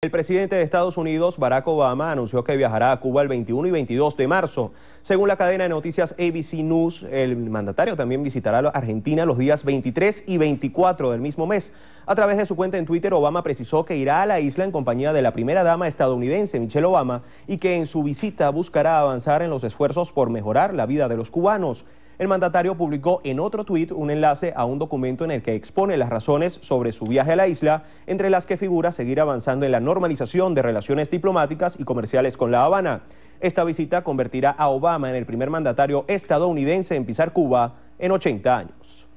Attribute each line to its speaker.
Speaker 1: El presidente de Estados Unidos, Barack Obama, anunció que viajará a Cuba el 21 y 22 de marzo. Según la cadena de noticias ABC News, el mandatario también visitará Argentina los días 23 y 24 del mismo mes. A través de su cuenta en Twitter, Obama precisó que irá a la isla en compañía de la primera dama estadounidense, Michelle Obama, y que en su visita buscará avanzar en los esfuerzos por mejorar la vida de los cubanos. El mandatario publicó en otro tuit un enlace a un documento en el que expone las razones sobre su viaje a la isla, entre las que figura seguir avanzando en la normalización de relaciones diplomáticas y comerciales con La Habana. Esta visita convertirá a Obama en el primer mandatario estadounidense en pisar Cuba en 80 años.